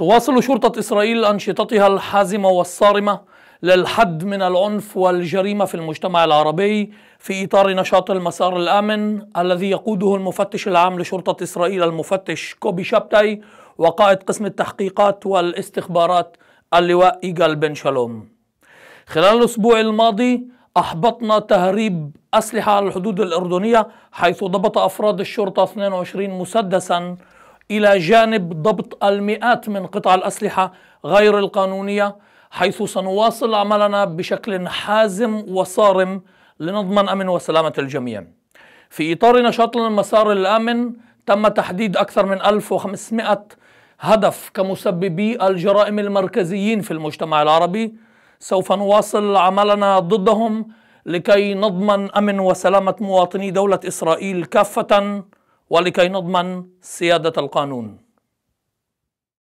تواصل شرطة إسرائيل أنشطتها الحازمة والصارمة للحد من العنف والجريمة في المجتمع العربي في إطار نشاط المسار الآمن الذي يقوده المفتش العام لشرطة إسرائيل المفتش كوبي شابتاي وقائد قسم التحقيقات والاستخبارات اللواء إيجال بن شالوم خلال الأسبوع الماضي أحبطنا تهريب أسلحة على الحدود الأردنية حيث ضبط أفراد الشرطة 22 مسدساً إلى جانب ضبط المئات من قطع الأسلحة غير القانونية حيث سنواصل عملنا بشكل حازم وصارم لنضمن أمن وسلامة الجميع في إطار نشاطنا المسار الآمن تم تحديد أكثر من 1500 هدف كمسببي الجرائم المركزيين في المجتمع العربي سوف نواصل عملنا ضدهم لكي نضمن أمن وسلامة مواطني دولة إسرائيل كافةً ولكي نضمن سيادة القانون